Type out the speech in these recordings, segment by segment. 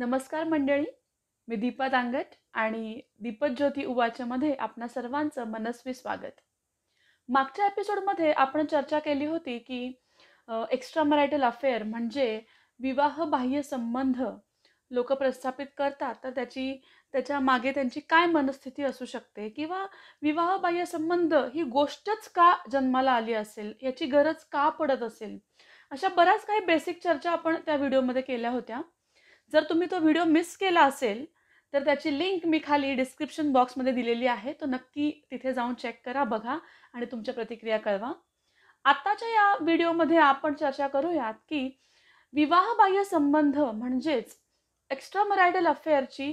नमस्कार मंडळी मी दीपा दांगट आणि दीपक ज्योती उवाच्यामध्ये आपणा सर्वांचं मनस्वी स्वागत मागच्या एपिसोडमध्ये आपण चर्चा केली होती की एक्स्ट्रा मरायटल अफेअर म्हणजे विवाहबाह्य संबंध लोक प्रस्थापित करतात तर त्याची त्याच्या मागे त्यांची काय मनस्थिती असू शकते किंवा विवाहबाह्य संबंध ही गोष्टच का जन्माला आली असेल याची गरज का पडत असेल अशा बऱ्याच काही बेसिक चर्चा आपण त्या व्हिडिओमध्ये केल्या होत्या जर तुम्ही तो व्हिडिओ मिस केला असेल तर त्याची लिंक मी खाली डिस्क्रिप्शन बॉक्समध्ये दिलेली आहे तो नक्की तिथे जाऊन चेक करा बघा आणि तुमच्या प्रतिक्रिया कळवा आत्ताच्या या व्हिडिओमध्ये आपण चर्चा करूयात की विवाहबाह्य संबंध म्हणजेच एक्स्ट्रा मरायडल अफेअरची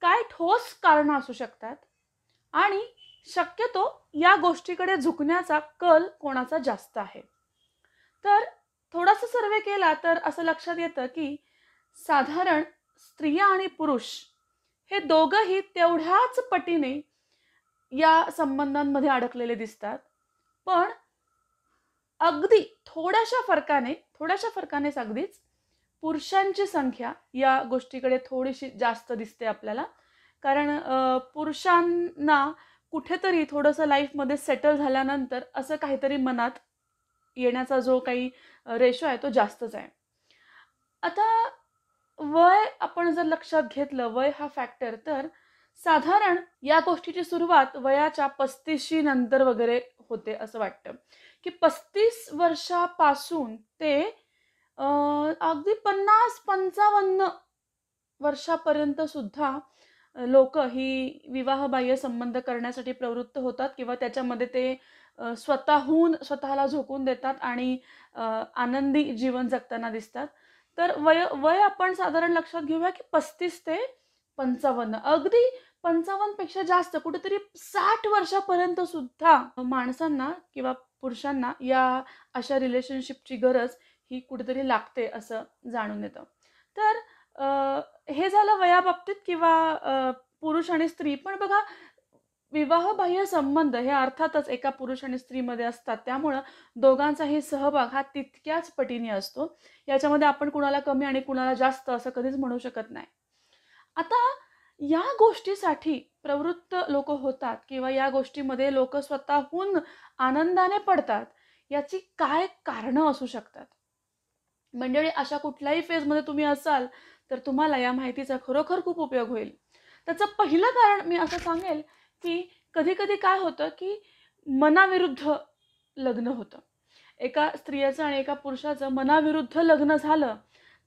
काय ठोस कारणं असू शकतात आणि शक्यतो या गोष्टीकडे झुकण्याचा कल कोणाचा जास्त आहे तर थोडासा सर्वे केला तर असं लक्षात येतं की साधारण स्त्रिया आणि पुरुष हे दोघंही तेवढ्याच पटीने या संबंधांमध्ये अडकलेले दिसतात पण अगदी थोड्याशा फरकाने थोड्याशा फरकानेच अगदीच पुरुषांची संख्या या गोष्टीकडे थोडीशी जास्त दिसते आपल्याला कारण पुरुषांना कुठेतरी थोडंसं लाईफमध्ये सेटल झाल्यानंतर असं काहीतरी मनात येण्याचा जो काही रेशो आहे तो जास्तच आहे आता वय आपण जर लक्षात घेतलं वय हा फॅक्टर तर साधारण या गोष्टीची सुरुवात वयाच्या पस्तीसशी नंतर वगैरे होते असं वाटतं की पस्तीस वर्षापासून ते अगदी पन्नास पंचावन्न वर्षापर्यंत सुद्धा लोक ही विवाहबाह्य संबंध करण्यासाठी प्रवृत्त होतात किंवा त्याच्यामध्ये ते स्वतःहून स्वतःला झोकून देतात आणि आनंदी जीवन जगताना दिसतात तर वय वय आपण साधारण लक्षात घेऊया की पस्तीस ते पंचावन्न अगदी पंचावन्नपेक्षा जास्त कुठेतरी साठ वर्षापर्यंत सुद्धा माणसांना किंवा पुरुषांना या अशा रिलेशनशिपची गरज ही कुठेतरी लागते असं जाणून येतं तर हे झालं वयाबाबतीत किंवा पुरुष आणि स्त्री पण बघा विवाहबाह्य संबंध हे अर्थातच एका पुरुष आणि स्त्रीमध्ये असतात त्यामुळं दोघांचाही सहभाग हा तितक्याच पटीने असतो याच्यामध्ये आपण कुणाला कमी आणि कुणाला जास्त असं कधीच म्हणू शकत नाही आता या गोष्टीसाठी प्रवृत्त लोक होतात किंवा या गोष्टीमध्ये लोक स्वतःहून आनंदाने पडतात याची काय कारणं असू शकतात मंडळी अशा कुठल्याही फेजमध्ये तुम्ही असाल तर तुम्हाला या माहितीचा खरोखर खूप उपयोग होईल त्याचं पहिलं कारण मी असं सांगेल की कधी कधी काय होतं की मनाविरुद्ध लग्न होतं एका स्त्रियाचं आणि एका पुरुषाचं मनाविरुद्ध लग्न झालं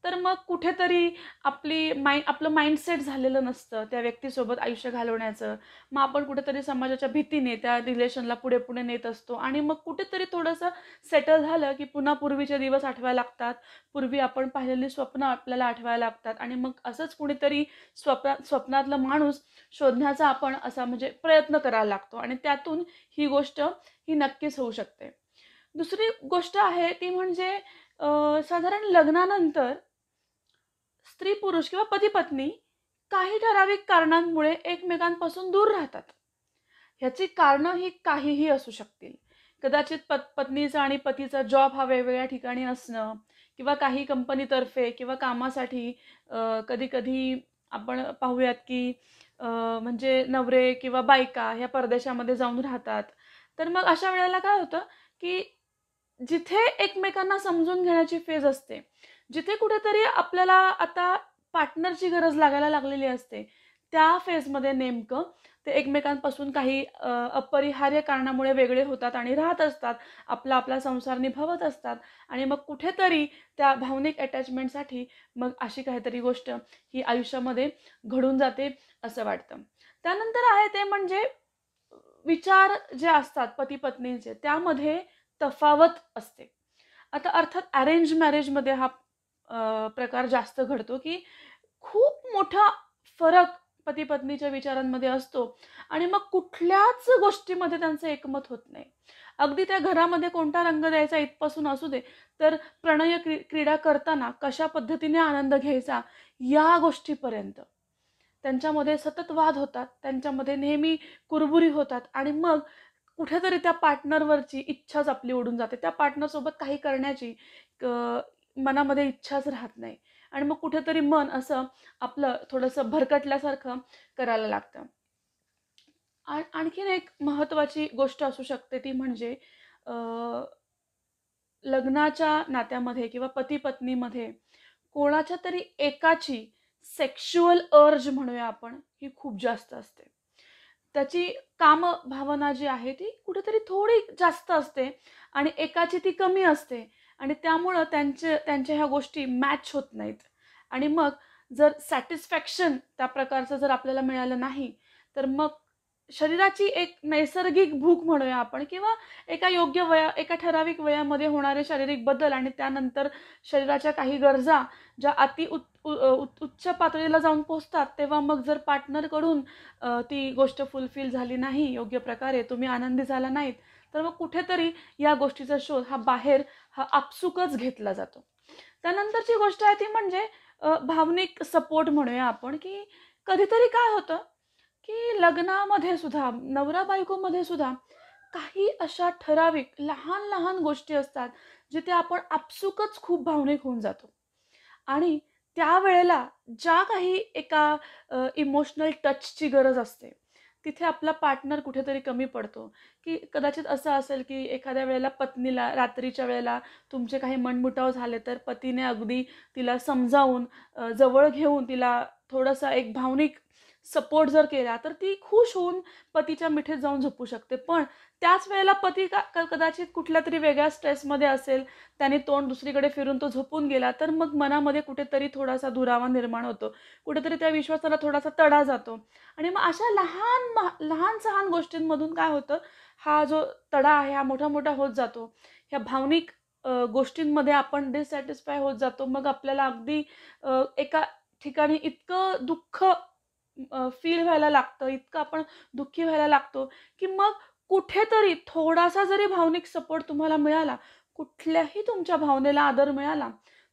तर मग कुठेतरी आपली माइंड आपलं माइंडसेट झालेलं नसतं त्या व्यक्तीसोबत आयुष्य घालवण्याचं मग आपण कुठेतरी समाजाच्या भीतीने त्या रिलेशनला पुढे पुढे नेत असतो आणि मग कुठेतरी थोडंसं सेटल झालं की पुन्हा पूर्वीचे दिवस आठवायला लागतात पूर्वी आपण पाहिलेली स्वप्न आपल्याला आठवायला लागतात आणि मग असंच कुणीतरी स्वप्ना स्वप्नातला माणूस शोधण्याचा आपण असा म्हणजे प्रयत्न करायला लागतो आणि त्यातून ही गोष्ट ही नक्कीच होऊ शकते दुसरी गोष्ट आहे ती म्हणजे साधारण लग्नानंतर स्त्री पुरुष किंवा पती पत्नी काही ठराविक कारणांमुळे एकमेकांपासून दूर राहतात ह्याची कारणं ही काहीही असू शकतील कदाचित पत पत्नीचा आणि पतीचा जॉब हा वेगवेगळ्या ठिकाणी असणं किंवा काही कंपनीतर्फे किंवा कामासाठी कधी कधी आपण पाहूयात की म्हणजे नवरे किंवा बायका ह्या परदेशामध्ये जाऊन राहतात तर मग अशा वेळेला काय होतं की जिथे एकमेकांना समजून घेण्याची फेज असते जिथे कुठेतरी आपल्याला आता पार्टनरची गरज लागायला लागलेली असते त्या फेजमध्ये नेमकं ते एकमेकांपासून काही अपरिहार्य कारणामुळे वेगळे होतात आणि राहत असतात आपला आपला संसार निभावत असतात आणि मग कुठेतरी त्या भावनिक अटॅचमेंटसाठी मग अशी काहीतरी गोष्ट ही आयुष्यामध्ये घडून जाते असं वाटतं त्यानंतर आहे ते म्हणजे विचार जे असतात पती पत्नींचे त्यामध्ये तफावत असते आता अर्थात अरेंज मॅरेजमध्ये हा प्रकार जास्त घडतो की खूप मोठा फरक पती पत्नीच्या विचारांमध्ये असतो आणि मग कुठल्याच गोष्टीमध्ये त्यांचं एकमत होत नाही अगदी त्या घरामध्ये कोणता रंग द्यायचा इथपासून असू दे तर प्रणय क्रीडा करताना कशा पद्धतीने आनंद घ्यायचा या गोष्टीपर्यंत त्यांच्यामध्ये सतत वाद होतात त्यांच्यामध्ये नेहमी कुरबुरी होतात आणि मग कुठेतरी त्या पार्टनरवरची इच्छाच आपली उडून जाते त्या पार्टनरसोबत काही करण्याची मनामध्ये इच्छाच राहत नाही आणि मग कुठेतरी मन असं आपलं थोडंसं भरकटल्यासारखं करायला लागतं आणखीन एक महत्त्वाची गोष्ट असू शकते ती म्हणजे लग्नाच्या नात्यामध्ये किंवा पती पत्नीमध्ये कोणाच्या तरी एकाची सेक्शुअल अर्ज म्हणूया आपण ही खूप जास्त असते त्याची काम भावना जी आहे ती कुठेतरी थोडी जास्त असते आणि एकाची ती कमी असते आणि त्यामुळं त्यांचे त्यांच्या ह्या गोष्टी मॅच होत नाहीत आणि मग जर सॅटिस्फॅक्शन त्या प्रकारचं जर आपल्याला मिळालं नाही तर मग शरीराची एक नैसर्गिक भूक म्हणूया आपण किंवा एका योग्य वया एका ठराविक वयामध्ये होणारे शारीरिक बदल आणि त्यानंतर शरीराच्या काही गरजा ज्या अति उच्च पातळीला जाऊन पोहोचतात तेव्हा मग जर पार्टनरकडून ती गोष्ट फुलफिल झाली नाही योग्य प्रकारे तुम्ही आनंदी झाला नाहीत तर मग कुठेतरी या गोष्टीचा शोध हा बाहेर हा आपसुकच घेतला जातो त्यानंतरची गोष्ट आहे ती म्हणजे भावनिक सपोर्ट म्हणूया आपण की कधीतरी काय होतं की लग्नामध्ये सुद्धा नवरा बायकोमध्ये सुद्धा काही अशा ठराविक लहान लहान गोष्टी असतात जिथे आपण आपसुकच खूप भावनिक होऊन जातो आणि त्यावेळेला ज्या काही एका इमोशनल टचची गरज असते तिथे आपला पार्टनर कुठेतरी कमी पडतो की कदाचित असं असेल की एखाद्या वेळेला पत्नीला रात्रीच्या वेळेला तुमचे काही मनमुटाव झाले तर पतीने अगदी तिला समजावून जवळ घेऊन तिला थोडंसं एक भावनिक सपोर्ट जर केला तर ती खुश होऊन पतीच्या मिठीत जाऊन झोपू शकते पण त्याच वेळेला पती का कदाचित कुठल्या तरी वेगळ्या स्ट्रेसमध्ये असेल त्याने तोंड दुसरीकडे फिरून तो झोपून गेला तर मग मनामध्ये कुठेतरी थोडासा दुरावा निर्माण होतो कुठेतरी त्या विश्वासाला थोडासा तडा जातो आणि मग अशा लहान लहान सहान गोष्टींमधून काय होतं हा जो तडा आहे हा मोठा मोठा होत जातो ह्या भावनिक गोष्टींमध्ये आपण डिससॅटिस्फाय होत जातो मग आपल्याला अगदी एका ठिकाणी इतकं दुःख फील व्हायला लागतं इतकं आपण दुःखी व्हायला लागतो की मग कुठेतरी थोडासा जरी भावनिक सपोर्ट तुम्हाला मिळाला कुठल्याही तुमच्या भावनेला आदर मिळाला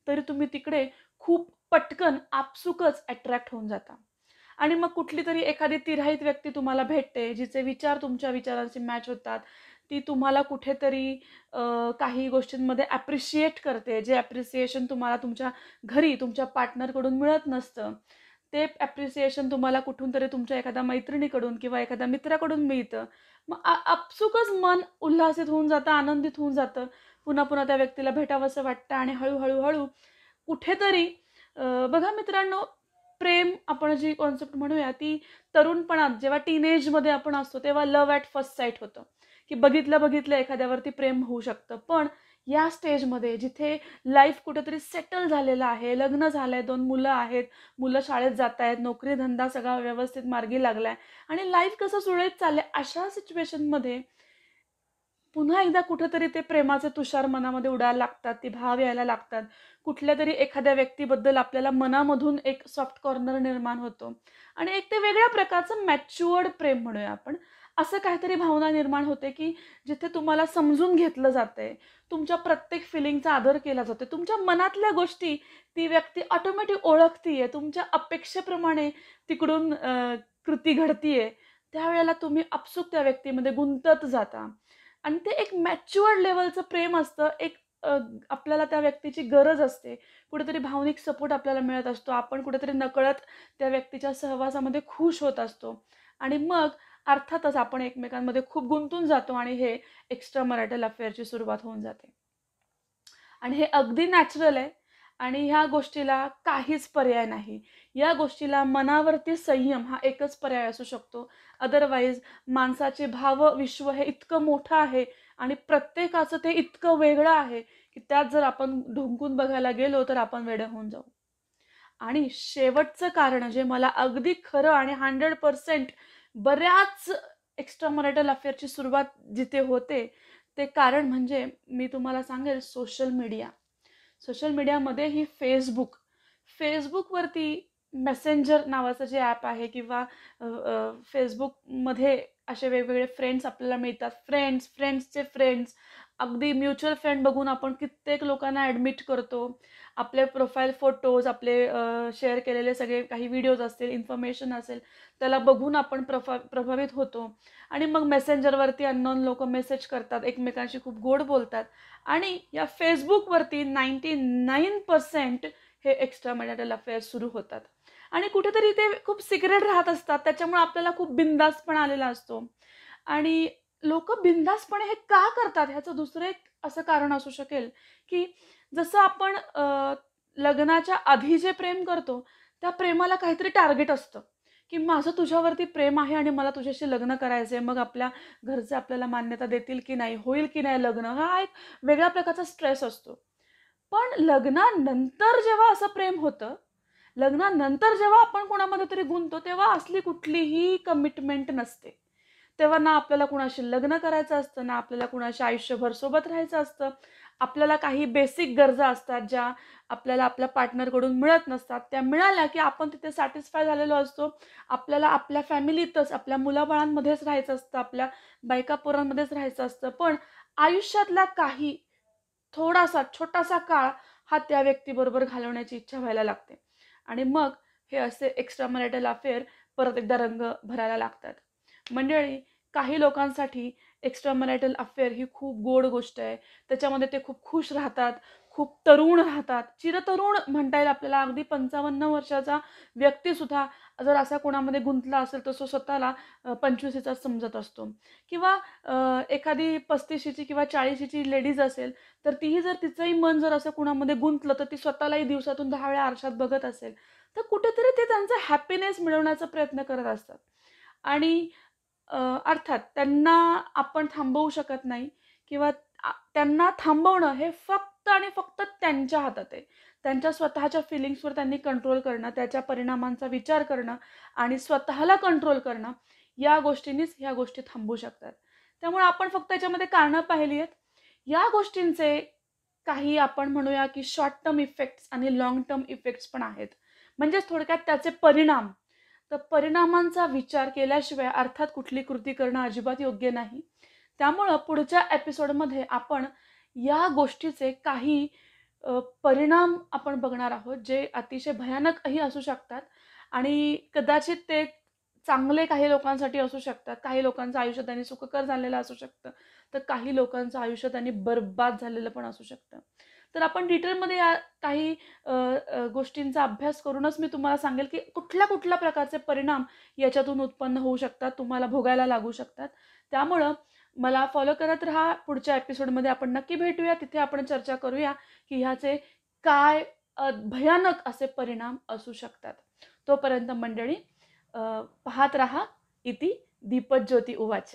तरी तुम्ही तिकडे खूप पटकन आपसुकच अट्रॅक्ट होऊन जाता आणि मग कुठली तरी एखादी तिराहीत व्यक्ती तुम्हाला भेटते जिचे विचार तुमच्या विचारांशी मॅच होतात ती तुम्हाला कुठेतरी काही गोष्टींमध्ये ॲप्रिशिएट करते जे ॲप्रिसिएशन तुम्हाला तुमच्या घरी तुमच्या पार्टनरकडून मिळत नसतं ते ॲप्रिसिएशन तुम्हाला कुठून तरी तुमच्या एखाद्या मैत्रिणीकडून किंवा एखाद्या मित्राकडून मिळतं मग आपसुकच मन उल्हासित होऊन जातं आनंदित होऊन जातं पुन्हा पुन्हा त्या व्यक्तीला असं वाटतं आणि हळूहळू हळू कुठेतरी बघा मित्रांनो प्रेम आपण जी कॉन्सेप्ट म्हणूया ती तरुणपणात जेव्हा टीनेजमध्ये आपण असतो तेव्हा लव ॲट फर्स्ट साईट होतं की बघितलं बघितलं एखाद्यावरती प्रेम होऊ शकतं पण या स्टेजमध्ये जिथे लाईफ कुठेतरी सेटल झालेलं आहे लग्न झालं आहे दोन मुलं आहेत मुलं शाळेत जात आहेत नोकरी धंदा सगळा व्यवस्थित मार्गी लागला आहे आणि लाईफ कसं सुरळीत चालले अशा अशा सिच्युएशनमध्ये पुन्हा एकदा कुठेतरी ते प्रेमाचे तुषार मनामध्ये उडायला लागतात ते भाव यायला लागतात कुठल्या तरी एखाद्या व्यक्तीबद्दल आपल्याला मनामधून एक सॉफ्ट कॉर्नर निर्माण होतो आणि एक ते वेगळ्या प्रकारचं मॅच्युअर्ड प्रेम म्हणूया आपण असं काहीतरी भावना निर्माण होते की जिथे तुम्हाला समजून घेतलं जाते तुमच्या प्रत्येक फिलिंगचा आदर केला जातो तुमच्या मनातल्या गोष्टी ती व्यक्ती ऑटोमॅटिक ओळखतीये तुमच्या अपेक्षेप्रमाणे तिकडून कृती घडतीये त्यावेळेला तुम्ही आपसूक त्या व्यक्तीमध्ये गुंतत जाता आणि ते एक मॅच्युअर्ड लेवलचं प्रेम असतं एक आपल्याला त्या व्यक्तीची गरज असते कुठेतरी भावनिक सपोर्ट आपल्याला मिळत असतो आपण कुठेतरी नकळत त्या व्यक्तीच्या सहवासामध्ये खुश होत असतो आणि मग अर्थातच आपण एकमेकांमध्ये खूप गुंतून जातो आणि हे एक्स्ट्रा मराठल अफेअरची सुरुवात होऊन जाते आणि हे अगदी नॅचरल आहे आणि ह्या गोष्टीला काहीच पर्याय नाही या गोष्टीला मनावरती संयम हा एकच पर्याय असू शकतो अदरवाईज माणसाचे भाव विश्व हे इतकं मोठं आहे आणि प्रत्येकाचं ते इतकं वेगळं आहे की त्यात जर आपण ढुंकून बघायला गेलो तर आपण वेडं होऊन जाऊ आणि शेवटचं कारण जे मला अगदी खरं आणि हंड्रेड पर्सेंट बऱ्याच एक्स्ट्रा मॅरिटल अफेअरची सुरुवात जिथे होते ते कारण म्हणजे मी तुम्हाला सांगेल सोशल मीडिया सोशल मीडियामध्ये ही फेसबुक फेसबुकवरती मेसेंजर नावाचं जे ॲप आहे किंवा फेसबुकमध्ये असे वेगवेगळे फ्रेंड्स आपल्याला मिळतात फ्रेंड्स फ्रेंड्सचे फ्रेंड्स अगदी म्युच्युअल फ्रेंड बघून आपण कित्येक लोकांना ॲडमिट करतो आपले प्रोफाईल फोटोज आपले शेअर केलेले सगळे काही व्हिडिओज असतील इन्फॉर्मेशन असेल त्याला बघून आपण प्रफा प्रभावित होतो आणि मग मेसेंजरवरती अननोन लोक मेसेज करतात एकमेकांशी खूप गोड बोलतात आणि या फेसबुकवरती नाईंटी नाईन पर्सेंट हे एक्स्ट्रा मॅरिटल अफेअर्स सुरू होतात आणि कुठेतरी ते खूप सिक्रेट राहत असतात त्याच्यामुळे आपल्याला खूप बिंदासपणा आलेला असतो आणि लोक बिंदासपणे हे का करतात ह्याचं दुसरं एक असं कारण असू शकेल की जसं आपण लग्नाच्या आधी जे प्रेम करतो त्या प्रेमाला काहीतरी टार्गेट असतं की माझं तुझ्यावरती प्रेम आहे आणि मला तुझ्याशी लग्न करायचं आहे मग आपल्या घरचे आपल्याला मान्यता देतील की नाही होईल की नाही लग्न हा एक वेगळ्या प्रकारचा स्ट्रेस असतो पण लग्नानंतर जेव्हा असं प्रेम होतं लग्नानंतर जेव्हा आपण कोणामध्ये तरी गुंततो तेव्हा असली कुठलीही कमिटमेंट नसते तेव्हा ना आपल्याला कुणाशी लग्न करायचं असतं ना आपल्याला कुणाशी आयुष्यभर सोबत राहायचं असतं आपल्याला काही बेसिक गरजा असतात ज्या आपल्याला आपल्या पार्टनरकडून मिळत नसतात त्या मिळाल्या की आपण तिथे सॅटिस्फाय झालेलो असतो आपल्याला आपल्या फॅमिलीतच आपल्या मुलाबाळांमध्येच राहायचं असतं आपल्या बायका पोरांमध्येच राहायचं असतं पण आयुष्यातला काही थोडासा छोटासा काळ हा त्या व्यक्तीबरोबर घालवण्याची इच्छा व्हायला लागते आणि मग हे असे एक्स्ट्रा मॅरिटल अफेअर परत एकदा रंग भरायला लागतात मंडळी काही लोकांसाठी एक्स्ट्रा मॅरिटल अफेअर ही खूप गोड गोष्ट आहे त्याच्यामध्ये ते खूप खुश राहतात खूप तरुण राहतात चिरतरुण म्हणता येईल आपल्याला अगदी पंचावन्न वर्षाचा व्यक्तीसुद्धा जर असा कोणामध्ये गुंतला असेल तर तो स्वतःला पंचवीसीचा समजत असतो किंवा एखादी पस्तीशीची किंवा चाळीशीची लेडीज असेल तर तीही जर तिचंही मन जर असं कुणामध्ये गुंतलं तर ती स्वतःलाही दिवसातून दहा वेळा आरशात बघत असेल तर कुठेतरी ते त्यांचा हॅपीनेस मिळवण्याचा प्रयत्न करत असतात आणि अर्थात त्यांना आपण थांबवू शकत नाही किंवा त्यांना थांबवणं हे फक्त फक्त आणि फक्त त्यांच्या हातात आहे त्यांच्या स्वतःच्या फिलिंग्सवर त्यांनी कंट्रोल करणं त्याच्या परिणामांचा विचार करणं आणि स्वतःला कंट्रोल करणं या गोष्टींनीच ह्या गोष्टी थांबू शकतात त्यामुळे आपण फक्त याच्यामध्ये कारणं पाहिली आहेत या गोष्टींचे काही आपण म्हणूया की शॉर्ट टर्म इफेक्ट्स आणि लॉंग टर्म इफेक्ट्स पण आहेत म्हणजेच थोडक्यात त्याचे परिणाम तर परिणामांचा विचार केल्याशिवाय अर्थात कुठली कृती करणं अजिबात योग्य नाही त्यामुळं पुढच्या एपिसोडमध्ये आपण या गोष्टीचे काही परिणाम आपण बघणार आहोत जे अतिशय भयानकही असू शकतात आणि कदाचित ते चांगले काही लोकांसाठी असू शकतात काही लोकांचं आयुष्य त्यांनी सुखकर झालेलं असू शकतं तर काही लोकांचं आयुष्य त्यांनी बर्बाद झालेलं पण असू शकतं तर आपण डिटेलमध्ये या काही गोष्टींचा अभ्यास करूनच मी तुम्हाला सांगेल की कुठल्या कुठल्या प्रकारचे परिणाम याच्यातून उत्पन्न होऊ शकतात तुम्हाला भोगायला लागू शकतात त्यामुळं मला फॉलो करत राहा पुढच्या एपिसोडमध्ये आपण नक्की भेटूया तिथे आपण चर्चा करूया की ह्याचे काय भयानक असे परिणाम असू शकतात तोपर्यंत मंडळी पाहत राहा इति दीपज्योती उवाच